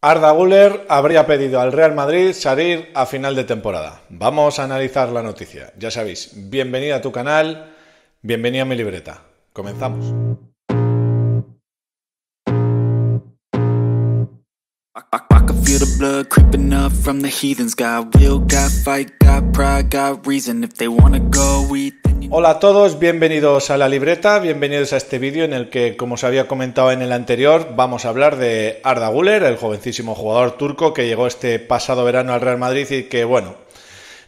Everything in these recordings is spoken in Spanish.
Arda Guller habría pedido al Real Madrid salir a final de temporada. Vamos a analizar la noticia. Ya sabéis, bienvenida a tu canal, bienvenida a mi libreta. Comenzamos. Hola a todos, bienvenidos a La Libreta, bienvenidos a este vídeo en el que, como os había comentado en el anterior, vamos a hablar de Arda Güler, el jovencísimo jugador turco que llegó este pasado verano al Real Madrid y que, bueno,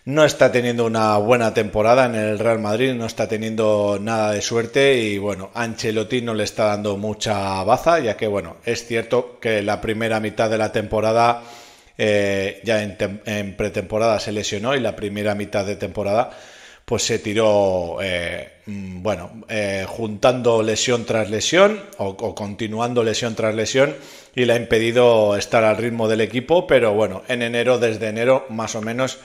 no está teniendo una buena temporada en el Real Madrid, no está teniendo nada de suerte y, bueno, Ancelotti no le está dando mucha baza, ya que, bueno, es cierto que la primera mitad de la temporada... Eh, ya en, en pretemporada se lesionó y la primera mitad de temporada pues se tiró, eh, bueno, eh, juntando lesión tras lesión o, continuando lesión tras lesión y le ha impedido estar al ritmo del equipo, pero bueno, en enero, desde enero más o menos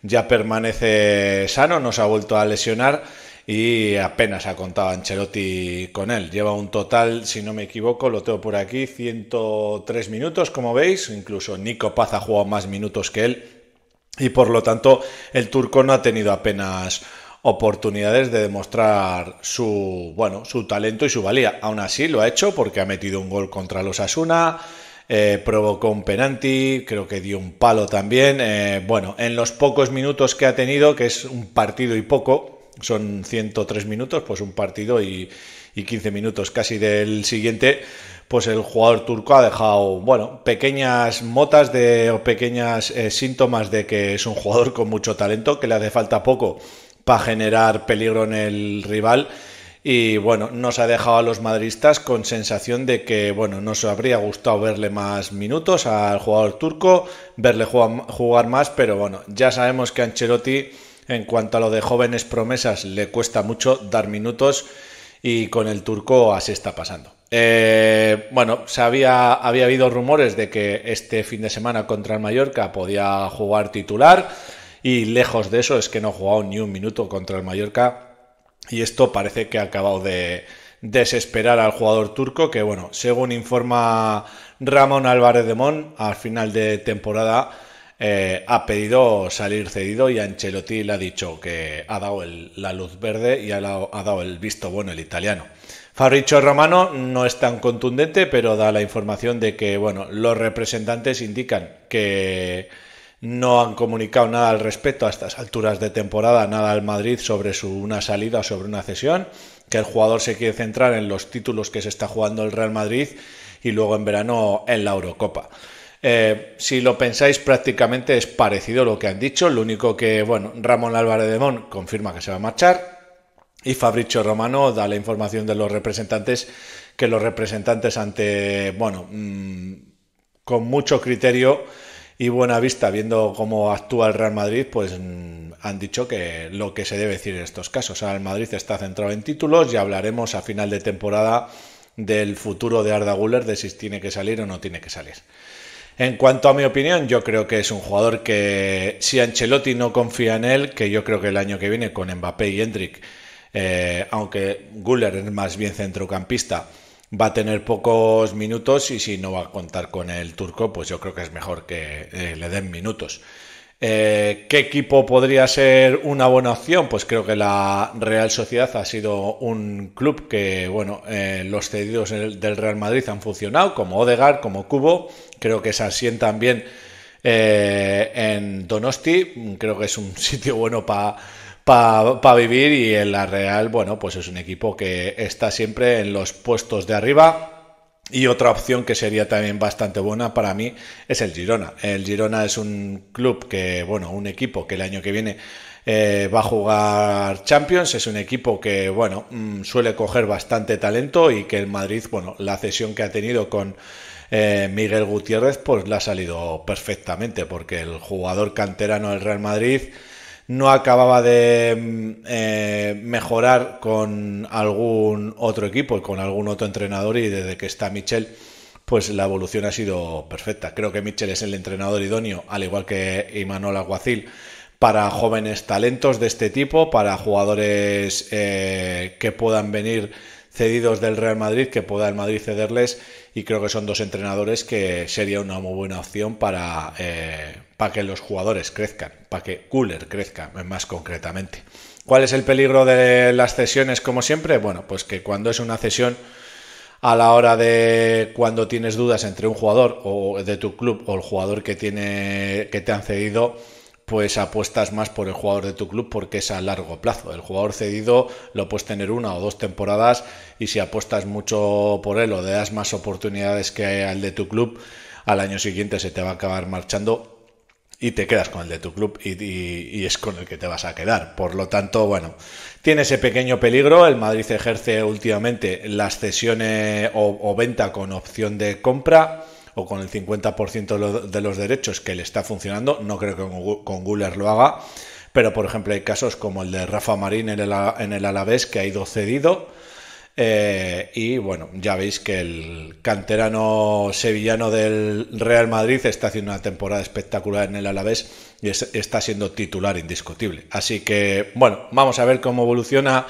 ya permanece sano, no se ha vuelto a lesionar y apenas ha contado Ancelotti con él. Lleva un total, si no me equivoco, lo tengo por aquí, 103 minutos, como veis, incluso Nico Paz ha jugado más minutos que él y por lo tanto el turco no ha tenido apenas oportunidades de demostrar su, bueno, su talento y su valía. Aún así lo ha hecho porque ha metido un gol contra los Asuna, eh, provocó un penalti, creo que dio un palo también. Eh, bueno, en los pocos minutos que ha tenido, que es un partido y poco, son 103 minutos, pues un partido y, 15 minutos casi del siguiente, pues el jugador turco ha dejado, bueno, pequeñas motas de, o pequeños eh, síntomas de que es un jugador con mucho talento, que le hace falta poco para generar peligro en el rival. Y bueno, nos ha dejado a los madridistas con sensación de que, bueno, nos habría gustado verle más minutos al jugador turco, verle jugar más, pero bueno, ya sabemos que Ancelotti, en cuanto a lo de jóvenes promesas, le cuesta mucho dar minutos y con el turco así está pasando. Eh, bueno, había habido rumores de que este fin de semana contra el Mallorca podía jugar titular y lejos de eso es que no ha jugado ni un minuto contra el Mallorca y esto parece que ha acabado de desesperar al jugador turco que bueno, según informa Ramón Álvarez de Mon, al final de temporada eh, ha pedido salir cedido y Ancelotti le ha dicho que ha dado la luz verde y ha, dado el visto bueno el italiano. Fabricio Romano no es tan contundente, pero da la información de que bueno, los representantes indican que no han comunicado nada al respecto a estas alturas de temporada, nada al Madrid sobre una salida o sobre una cesión, que el jugador se quiere centrar en los títulos que se está jugando el Real Madrid y luego en verano en la Eurocopa. Eh, si lo pensáis, prácticamente es parecido lo que han dicho. Lo único que, bueno, Ramón Álvarez de Mon confirma que se va a marchar. Y Fabricio Romano da la información de los representantes que los representantes ante, bueno, mm, con mucho criterio y vista, viendo cómo actúa el Real Madrid, pues mm, han dicho que lo que se debe decir en estos casos. Ahora el Madrid está centrado en títulos y hablaremos a final de temporada del futuro de Arda Guller, de si tiene que salir o no tiene que salir. En cuanto a mi opinión, yo creo que es un jugador que si Ancelotti no confía en él, que yo creo que el año que viene con Mbappé y Hendrik, eh, aunque Guller es más bien centrocampista, va a tener pocos minutos y si no va a contar con el turco, pues yo creo que es mejor que eh, le den minutos. Eh, ¿Qué equipo podría ser una buena opción? Pues creo que la Real Sociedad ha sido un club que, bueno, eh, los cedidos del Real Madrid han funcionado, como Odegaard, como Cubo. Creo que se asientan bien en Donosti. Creo que es un sitio bueno para para vivir y en la Real, bueno, pues es un equipo que está siempre en los puestos de arriba. Y otra opción que sería también bastante buena para mí es el Girona. El Girona es un club que, bueno, un equipo que el año que viene eh, va a jugar Champions. Es un equipo que, bueno, mm, suele coger bastante talento y que el Madrid, bueno, la cesión que ha tenido con eh, Miguel Gutiérrez, pues la ha salido perfectamente, porque el jugador canterano del Real Madrid no acababa de mm, eh, mejorar con algún otro equipo con algún otro entrenador y desde que está Michel pues la evolución ha sido perfecta. Creo que Michel es el entrenador idóneo, al igual que Imanol Aguacil, para jóvenes talentos de este tipo, para jugadores eh, que puedan venir cedidos del Real Madrid, que pueda el Madrid cederles, y creo que son dos entrenadores que sería una muy buena opción para... Eh, para que los jugadores crezcan, para que Cooler crezca más concretamente. ¿Cuál es el peligro de las cesiones como siempre? Bueno, pues que cuando es una cesión a la hora de cuando tienes dudas entre un jugador o de tu club o el jugador que tiene que te han cedido, pues apuestas más por el jugador de tu club porque es a largo plazo. El jugador cedido lo puedes tener una o dos temporadas y si apuestas mucho por él o le das más oportunidades que al de tu club, al año siguiente se te va a acabar marchando y te quedas con el de tu club y, es con el que te vas a quedar. Por lo tanto, bueno, tiene ese pequeño peligro. El Madrid ejerce últimamente las cesiones o, venta con opción de compra o con el 50% de los derechos que le está funcionando. No creo que con, Guller lo haga, pero por ejemplo hay casos como el de Rafa Marín en el, en el Alavés que ha ido cedido eh, y bueno, ya veis que el canterano sevillano del Real Madrid está haciendo una temporada espectacular en el Alavés y está siendo titular indiscutible. Así que bueno, vamos a ver cómo evoluciona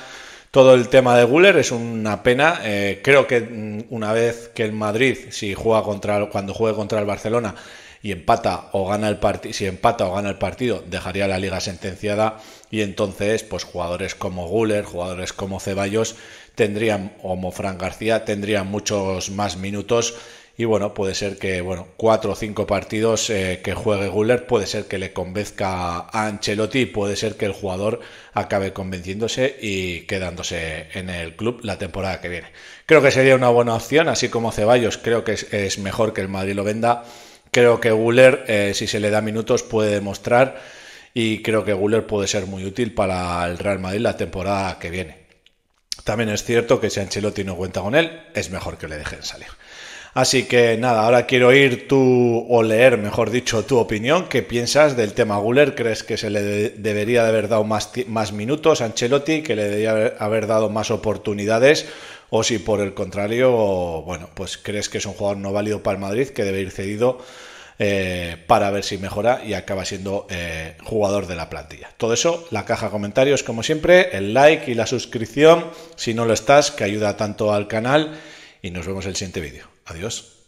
todo el tema de Guller. Es una pena. Eh, creo que mm, una vez que el Madrid, si juega contra, cuando juegue contra el Barcelona, y empata o gana el partido, si empata o gana el partido, dejaría la liga sentenciada y entonces pues jugadores como Guller, jugadores como Ceballos tendrían o Fran García tendrían muchos más minutos y bueno, puede ser que, bueno, cuatro o cinco partidos eh, que juegue Guller, puede ser que le convenzca a Ancelotti, puede ser que el jugador acabe convenciéndose y quedándose en el club la temporada que viene. Creo que sería una buena opción, así como Ceballos, creo que es mejor que el Madrid lo venda Creo que Guller, eh, si se le da minutos, puede demostrar y creo que Guller puede ser muy útil para el Real Madrid la temporada que viene. También es cierto que si Ancelotti no cuenta con él, es mejor que le dejen salir. Así que nada, ahora quiero oír tu, o leer, mejor dicho, tu opinión. ¿Qué piensas del tema Guller? ¿Crees que se le debería de haber dado más, minutos a Ancelotti? ¿Que le debería haber dado más oportunidades? o si por el contrario, bueno, pues crees que es un jugador no válido para el Madrid, que debe ir cedido eh, para ver si mejora y acaba siendo eh, jugador de la plantilla. Todo eso, la caja de comentarios, como siempre, el like y la suscripción, si no lo estás, que ayuda tanto al canal, y nos vemos en el siguiente vídeo. Adiós.